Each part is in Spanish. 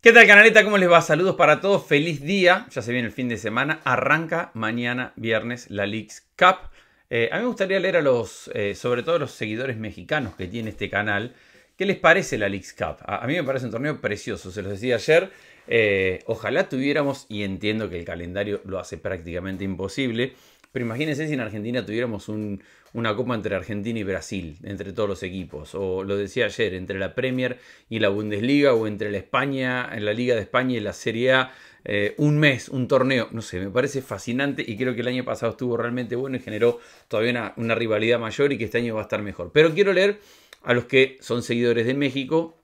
¿Qué tal canaleta? ¿Cómo les va? Saludos para todos, feliz día, ya se viene el fin de semana, arranca mañana viernes la Leaks Cup. Eh, a mí me gustaría leer a los, eh, sobre todo a los seguidores mexicanos que tiene este canal, ¿qué les parece la Leaks Cup? A, mí me parece un torneo precioso, se los decía ayer, eh, ojalá tuviéramos, y entiendo que el calendario lo hace prácticamente imposible, pero imagínense si en Argentina tuviéramos un, una copa entre Argentina y Brasil, entre todos los equipos, o lo decía ayer, entre la Premier y la Bundesliga, o entre la España, en la Liga de España y la Serie A, eh, un mes, un torneo, no sé, me parece fascinante y creo que el año pasado estuvo realmente bueno y generó todavía una, rivalidad mayor y que este año va a estar mejor. Pero quiero leer a los que son seguidores de México,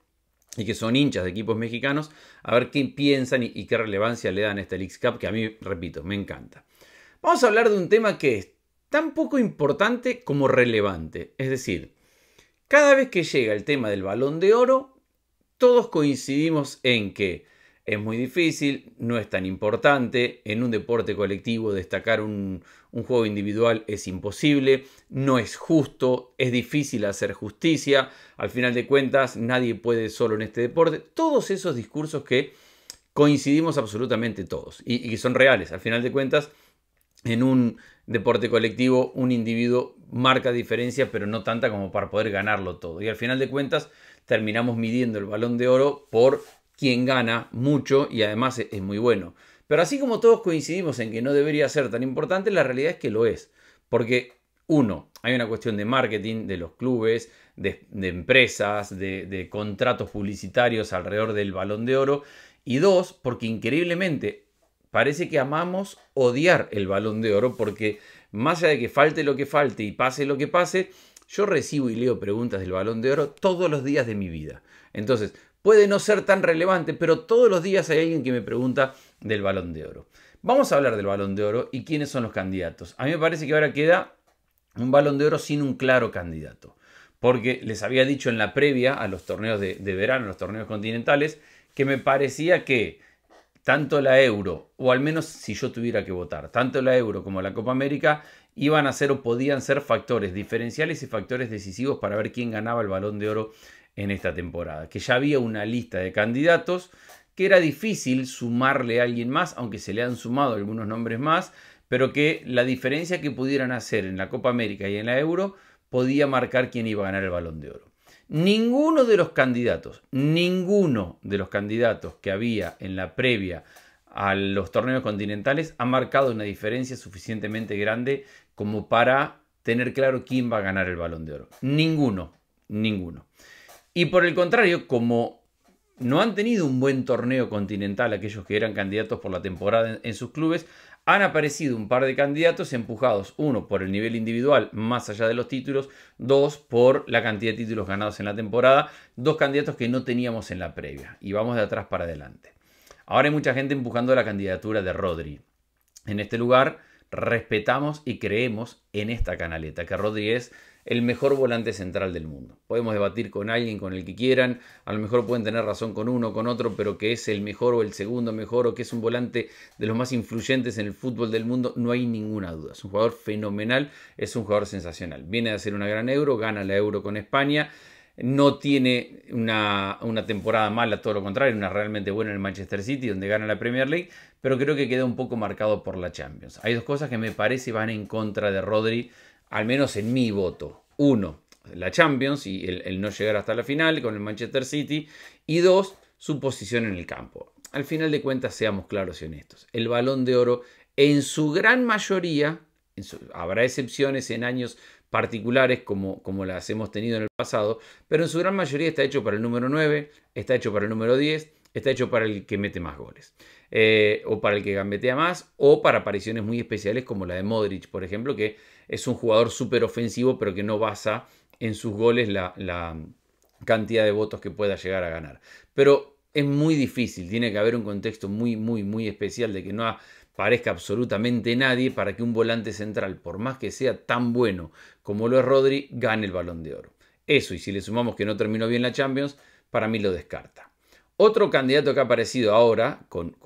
y que son hinchas de equipos mexicanos, a ver qué piensan y, qué relevancia le dan a esta League Cup, que a mí, repito, me encanta. Vamos a hablar de un tema que es tan poco importante como relevante. Es decir, cada vez que llega el tema del balón de oro, todos coincidimos en que es muy difícil, no es tan importante, en un deporte colectivo destacar un, juego individual es imposible, no es justo, es difícil hacer justicia, al final de cuentas nadie puede solo en este deporte, todos esos discursos que coincidimos absolutamente todos y que son reales, al final de cuentas en un deporte colectivo un individuo marca diferencia, pero no tanta como para poder ganarlo todo. Y al final de cuentas terminamos midiendo el balón de oro por quien gana mucho y además es muy bueno. Pero así como todos coincidimos en que no debería ser tan importante, la realidad es que lo es. Porque uno, hay una cuestión de marketing de los clubes, de, empresas, de contratos publicitarios alrededor del balón de oro. Y dos, porque increíblemente parece que amamos odiar el balón de oro porque más allá de que falte lo que falte y pase lo que pase, yo recibo y leo preguntas del balón de oro todos los días de mi vida. Entonces, puede no ser tan relevante, pero todos los días hay alguien que me pregunta del balón de oro. Vamos a hablar del balón de oro y quiénes son los candidatos. A mí me parece que ahora queda un balón de oro sin un claro candidato. Porque les había dicho en la previa a los torneos de, de verano, los torneos continentales, que me parecía que tanto la euro, o al menos si yo tuviera que votar, tanto la euro como la Copa América iban a ser o podían ser factores diferenciales y factores decisivos para ver quién ganaba el balón de oro en esta temporada. Que ya había una lista de candidatos que era difícil sumarle a alguien más, aunque se le han sumado algunos nombres más, pero que la diferencia que pudieran hacer en la Copa América y en la Euro podía marcar quién iba a ganar el balón de oro. Ninguno de los candidatos, ninguno de los candidatos que había en la previa a los torneos continentales ha marcado una diferencia suficientemente grande como para tener claro quién va a ganar el balón de oro. Ninguno, ninguno. Y por el contrario, como no han tenido un buen torneo continental aquellos que eran candidatos por la temporada en, sus clubes, han aparecido un par de candidatos empujados, uno por el nivel individual más allá de los títulos, dos por la cantidad de títulos ganados en la temporada, dos candidatos que no teníamos en la previa y vamos de atrás para adelante. Ahora hay mucha gente empujando la candidatura de Rodri. En este lugar, respetamos y creemos en esta canaleta, que Rodríguez es el mejor volante central del mundo. Podemos debatir con alguien, con el que quieran, a lo mejor pueden tener razón con uno, o con otro, pero que es el mejor o el segundo mejor o que es un volante de los más influyentes en el fútbol del mundo, no hay ninguna duda. Es un jugador fenomenal, es un jugador sensacional. Viene de hacer una gran euro, gana la euro con España. No tiene una, una temporada mala, todo lo contrario, una realmente buena en el Manchester City, donde gana la Premier League, pero creo que queda un poco marcado por la Champions. Hay dos cosas que me parece van en contra de Rodri, al menos en mi voto. Uno, la Champions y el, no llegar hasta la final con el Manchester City. Y dos, su posición en el campo. Al final de cuentas, seamos claros y honestos. El balón de oro, en su gran mayoría, habrá excepciones en años particulares como, como las hemos tenido en el pasado, pero en su gran mayoría está hecho para el número 9, está hecho para el número 10, está hecho para el que mete más goles. Eh, o para el que gambetea más, o para apariciones muy especiales como la de Modric, por ejemplo, que es un jugador súper ofensivo, pero que no basa en sus goles la, cantidad de votos que pueda llegar a ganar. Pero es muy difícil, tiene que haber un contexto muy, muy, muy especial de que no aparezca absolutamente nadie para que un volante central, por más que sea tan bueno como lo es Rodri, gane el balón de oro. Eso, y si le sumamos que no terminó bien la Champions, para mí lo descarta. Otro candidato que ha aparecido ahora, con,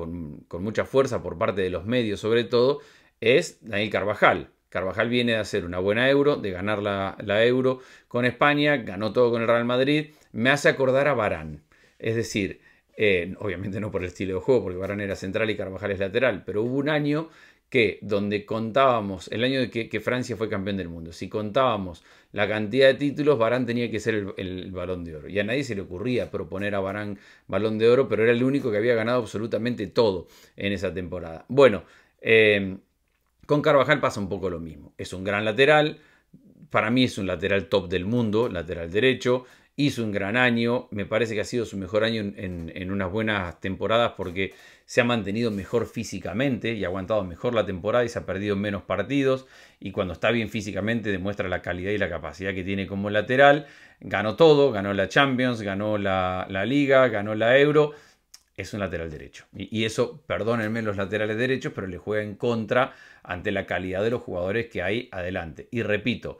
mucha fuerza por parte de los medios sobre todo, es Daniel Carvajal. Carvajal viene de hacer una buena euro, de ganar la, euro con España, ganó todo con el Real Madrid, me hace acordar a Barán. Es decir, eh, obviamente no por el estilo de juego, porque Barán era central y Carvajal es lateral, pero hubo un año que donde contábamos el año de que, Francia fue campeón del mundo, si contábamos la cantidad de títulos, Barán tenía que ser el, balón de oro. Y a nadie se le ocurría proponer a Barán balón de oro, pero era el único que había ganado absolutamente todo en esa temporada. Bueno, eh, con Carvajal pasa un poco lo mismo. Es un gran lateral, para mí es un lateral top del mundo, lateral derecho, hizo un gran año, me parece que ha sido su mejor año en, unas buenas temporadas porque se ha mantenido mejor físicamente y ha aguantado mejor la temporada y se ha perdido menos partidos y cuando está bien físicamente demuestra la calidad y la capacidad que tiene como lateral, ganó todo, ganó la Champions, ganó la, Liga, ganó la Euro, es un lateral derecho y, y eso, perdónenme los laterales derechos, pero le juega en contra ante la calidad de los jugadores que hay adelante. Y repito,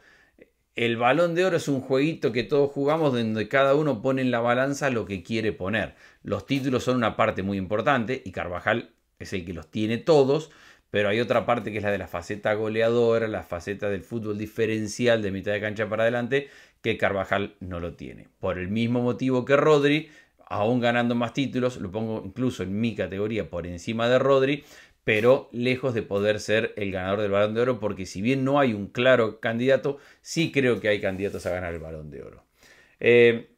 el balón de oro es un jueguito que todos jugamos donde cada uno pone en la balanza lo que quiere poner. Los títulos son una parte muy importante y Carvajal es el que los tiene todos, pero hay otra parte que es la de la faceta goleadora, la faceta del fútbol diferencial de mitad de cancha para adelante, que Carvajal no lo tiene. Por el mismo motivo que Rodri, aún ganando más títulos, lo pongo incluso en mi categoría por encima de Rodri, pero lejos de poder ser el ganador del balón de oro, porque si bien no hay un claro candidato, sí creo que hay candidatos a ganar el balón de oro. Eh,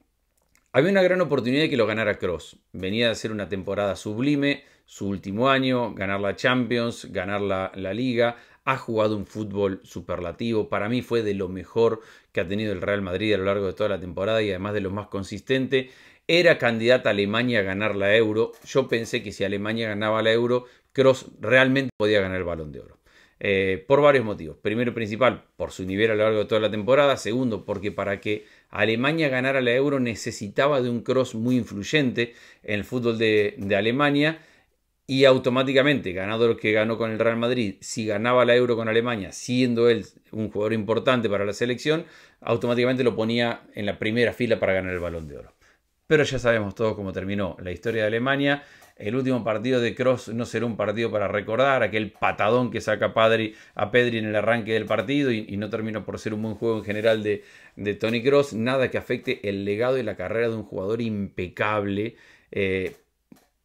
había una gran oportunidad de que lo ganara Cross. Venía de ser una temporada sublime, su último año, ganar la Champions, ganar la, la liga, ha jugado un fútbol superlativo. Para mí fue de lo mejor que ha tenido el Real Madrid a lo largo de toda la temporada y además de lo más consistente. Era candidata a Alemania a ganar la euro. Yo pensé que si Alemania ganaba la euro, Cross realmente podía ganar el balón de oro. Eh, por varios motivos. Primero principal, por su nivel a lo largo de toda la temporada. Segundo, porque para que Alemania ganara la euro necesitaba de un cross muy influyente en el fútbol de, de Alemania. Y automáticamente, ganador que ganó con el Real Madrid, si ganaba la euro con Alemania, siendo él un jugador importante para la selección, automáticamente lo ponía en la primera fila para ganar el balón de oro pero ya sabemos todos cómo terminó la historia de Alemania. El último partido de Cross no será un partido para recordar, aquel patadón que saca a Pedri en el arranque del partido y, no terminó por ser un buen juego en general de, Tony Cross, nada que afecte el legado y la carrera de un jugador impecable, eh,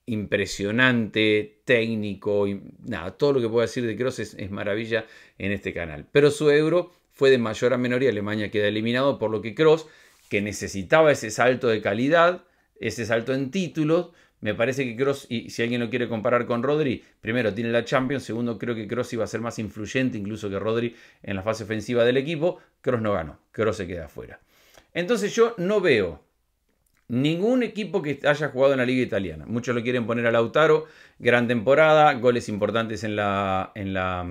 impresionante, técnico, y, nada, todo lo que puedo decir de Kroos es, es maravilla en este canal. Pero su euro fue de mayor a menor y Alemania queda eliminado, por lo que Cross que necesitaba ese salto de calidad, ese salto en títulos. Me parece que Cross, y si alguien lo quiere comparar con Rodri, primero tiene la Champions, segundo creo que Cross iba a ser más influyente incluso que Rodri en la fase ofensiva del equipo. Cross no ganó, Cross se queda afuera. Entonces yo no veo ningún equipo que haya jugado en la liga italiana. Muchos lo quieren poner a Lautaro, gran temporada, goles importantes en la, en la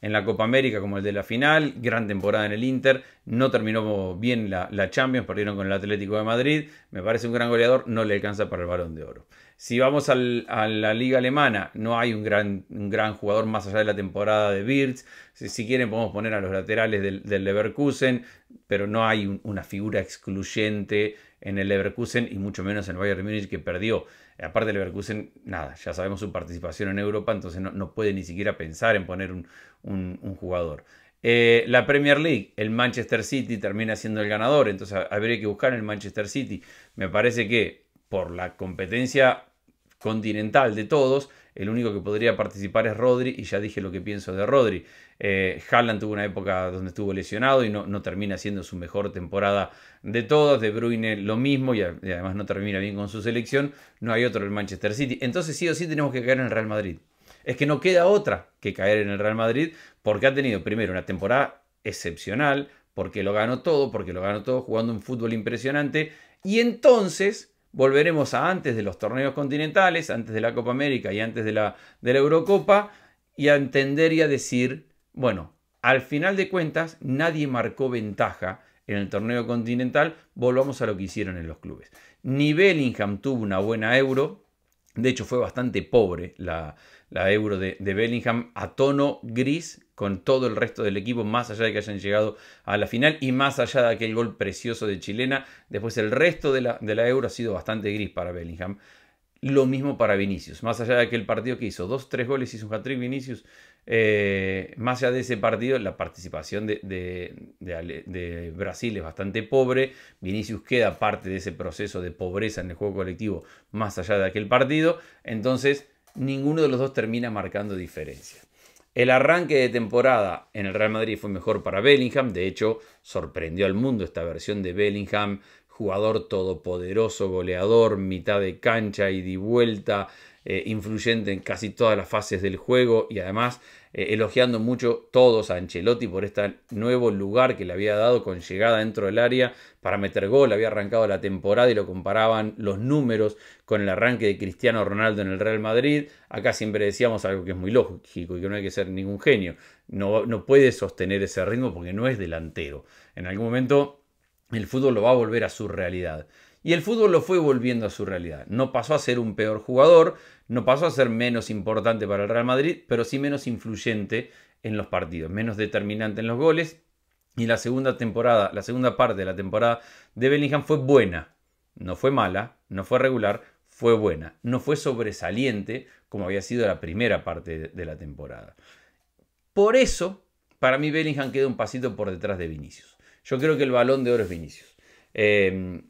en la Copa América como el de la final, gran temporada en el Inter, no terminó bien la, la, Champions, perdieron con el Atlético de Madrid, me parece un gran goleador, no le alcanza para el balón de oro. Si vamos a la liga alemana, no hay un gran, un gran, jugador más allá de la temporada de Birz, si, quieren podemos poner a los laterales del, Leverkusen, pero no hay una figura excluyente en el Leverkusen y mucho menos en el Bayern Múnich que perdió eh, aparte, Leverkusen, nada, ya sabemos su participación en Europa, entonces no, puede ni siquiera pensar en poner un, jugador. Eh, la Premier League, el Manchester City termina siendo el ganador, entonces habría que buscar en el Manchester City. Me parece que por la competencia continental de todos, el único que podría participar es Rodri y ya dije lo que pienso de Rodri. Eh, Haaland tuvo una época donde estuvo lesionado y no, no, termina siendo su mejor temporada de todas. De Bruyne lo mismo y, además no termina bien con su selección. No hay otro en Manchester City. Entonces sí o sí tenemos que caer en el Real Madrid. Es que no queda otra que caer en el Real Madrid porque ha tenido primero una temporada excepcional, porque lo ganó todo, porque lo ganó todo jugando un fútbol impresionante. Y entonces volveremos a antes de los torneos continentales, antes de la Copa América y antes de la, de la Eurocopa, y a entender y a decir, bueno, al final de cuentas nadie marcó ventaja en el torneo continental, volvamos a lo que hicieron en los clubes. Ni Bellingham tuvo una buena euro, de hecho fue bastante pobre la, la euro de, Bellingham a tono gris con todo el resto del equipo, más allá de que hayan llegado a la final y más allá de aquel gol precioso de Chilena. Después el resto de la, de la euro ha sido bastante gris para Bellingham. Lo mismo para Vinicius, más allá de aquel partido que hizo, dos, tres goles, hizo un hat Vinicius, eh, más allá de ese partido, la participación de, de, de, Brasil es bastante pobre. Vinicius queda parte de ese proceso de pobreza en el juego colectivo, más allá de aquel partido. Entonces, ninguno de los dos termina marcando diferencia. El arranque de temporada en el Real Madrid fue mejor para Bellingham, de hecho sorprendió al mundo esta versión de Bellingham jugador todopoderoso, goleador, mitad de cancha y de vuelta, eh, influyente en casi todas las fases del juego y además eh, elogiando mucho todos a Ancelotti por este nuevo lugar que le había dado con llegada dentro del área para meter gol, había arrancado la temporada y lo comparaban los números con el arranque de Cristiano Ronaldo en el Real Madrid, acá siempre decíamos algo que es muy lógico y que no hay que ser ningún genio, no, no puede sostener ese ritmo porque no es delantero, en algún momento el fútbol lo va a volver a su realidad. Y el fútbol lo fue volviendo a su realidad. No pasó a ser un peor jugador, no pasó a ser menos importante para el Real Madrid, pero sí menos influyente en los partidos, menos determinante en los goles. Y la segunda temporada, la segunda parte de la temporada de Bellingham fue buena. No fue mala, no fue regular, fue buena. No fue sobresaliente como había sido la primera parte de la temporada. Por eso, para mí Bellingham queda un pasito por detrás de Vinicius. Yo creo que el balón de oro es Vinicius. Em,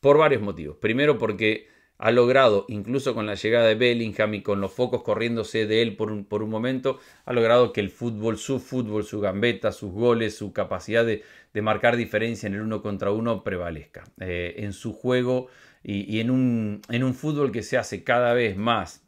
por varios motivos. Primero porque ha logrado, incluso con la llegada de Bellingham y con los focos corriéndose de él por un, momento, ha logrado que el fútbol, su fútbol, su gambeta, sus goles, su capacidad de, marcar diferencia en el uno contra uno prevalezca. Eh, en su juego y, en, un, en un fútbol que se hace cada vez más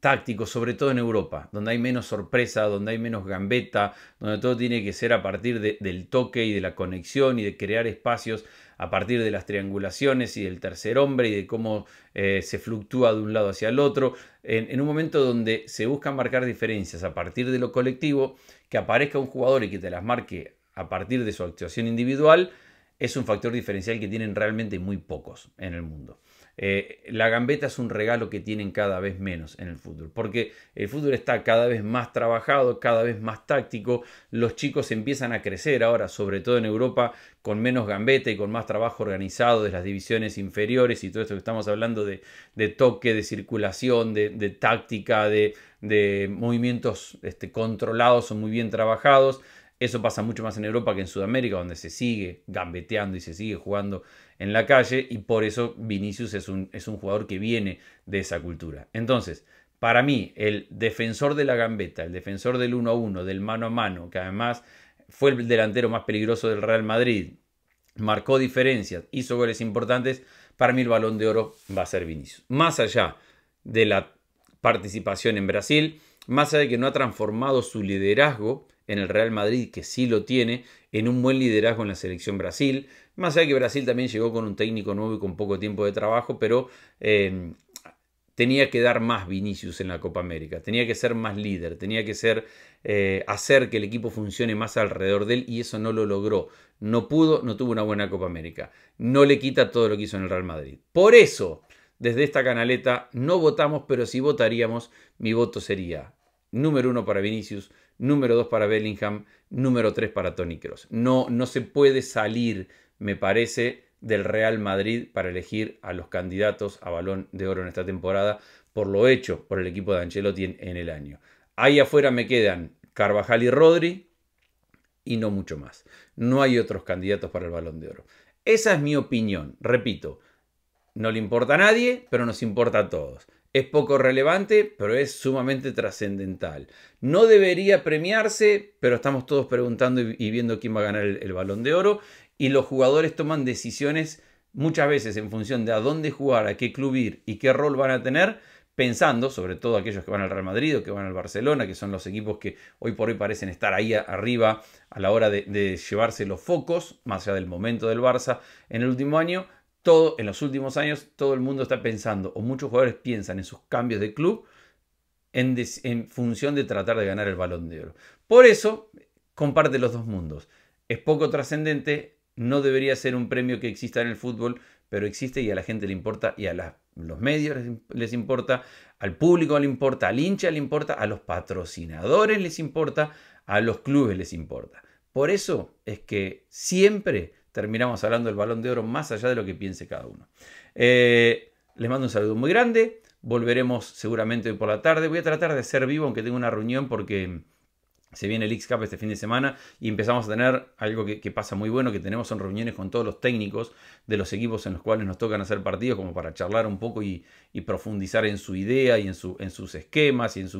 tácticos, sobre todo en Europa, donde hay menos sorpresa, donde hay menos gambeta, donde todo tiene que ser a partir del toque y de la conexión y de crear espacios a partir de las triangulaciones y del tercer hombre y de cómo eh, se fluctúa de un lado hacia el otro, en, en, un momento donde se buscan marcar diferencias a partir de lo colectivo, que aparezca un jugador y que te las marque a partir de su actuación individual, es un factor diferencial que tienen realmente muy pocos en el mundo. Eh, la gambeta es un regalo que tienen cada vez menos en el fútbol, porque el fútbol está cada vez más trabajado, cada vez más táctico, los chicos empiezan a crecer ahora, sobre todo en Europa, con menos gambeta y con más trabajo organizado de las divisiones inferiores y todo esto que estamos hablando de, toque, de circulación, de, táctica, de, movimientos este, controlados o muy bien trabajados. Eso pasa mucho más en Europa que en Sudamérica, donde se sigue gambeteando y se sigue jugando en la calle, y por eso Vinicius es un, jugador que viene de esa cultura. Entonces, para mí, el defensor de la gambeta, el defensor del 1 a 1, del mano a mano, que además fue el delantero más peligroso del Real Madrid, marcó diferencias, hizo goles importantes, para mí el balón de oro va a ser Vinicius. Más allá de la participación en Brasil, más allá de que no ha transformado su liderazgo en el Real Madrid, que sí lo tiene, en un buen liderazgo en la selección Brasil, más allá de que Brasil también llegó con un técnico nuevo y con poco tiempo de trabajo, pero eh, tenía que dar más Vinicius en la Copa América, tenía que ser más líder, tenía que ser eh, hacer que el equipo funcione más alrededor de él y eso no lo logró. No pudo, no tuvo una buena Copa América. No le quita todo lo que hizo en el Real Madrid. Por eso, desde esta canaleta no votamos, pero si votaríamos, mi voto sería número uno para Vinicius, número dos para Bellingham, número tres para Tony Kroos. No, no se puede salir, me parece, del Real Madrid para elegir a los candidatos a balón de oro en esta temporada por lo hecho por el equipo de Ancelotti en el año. Ahí afuera me quedan Carvajal y Rodri y no mucho más. No hay otros candidatos para el balón de oro. Esa es mi opinión, repito, no le importa a nadie, pero nos importa a todos. Es poco relevante, pero es sumamente trascendental. No debería premiarse, pero estamos todos preguntando y viendo quién va a ganar el, balón de oro. Y los jugadores toman decisiones muchas veces en función de a dónde jugar, a qué club ir y qué rol van a tener, pensando, sobre todo aquellos que van al Real Madrid o que van al Barcelona, que son los equipos que hoy por hoy parecen estar ahí arriba a la hora de, de llevarse los focos, más allá del momento del Barça en el último año, en los últimos años todo el mundo está pensando, o muchos jugadores piensan en sus cambios de club en, función de tratar de ganar el balón de oro. Por eso comparte los dos mundos. Es poco trascendente, no debería ser un premio que exista en el fútbol, pero existe y a la gente le importa y a los medios les, importa, al público le importa, al hincha le importa, a los patrocinadores les importa, a los clubes les importa. Por eso es que siempre terminamos hablando del balón de oro más allá de lo que piense cada uno. Eh, les mando un saludo muy grande. Volveremos seguramente hoy por la tarde. Voy a tratar de ser vivo, aunque tengo una reunión porque se viene el X-Cup este fin de semana y empezamos a tener algo que, pasa muy bueno, que tenemos son reuniones con todos los técnicos de los equipos en los cuales nos tocan hacer partidos, como para charlar un poco y, profundizar en su idea y en, sus esquemas y en,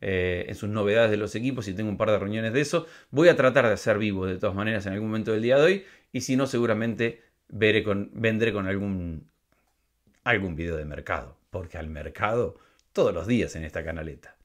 eh, en, sus novedades de los equipos y tengo un par de reuniones de eso. Voy a tratar de ser vivo de todas maneras en algún momento del día de hoy y si no, seguramente vendré con algún, algún video de mercado, porque al mercado todos los días en esta canaleta.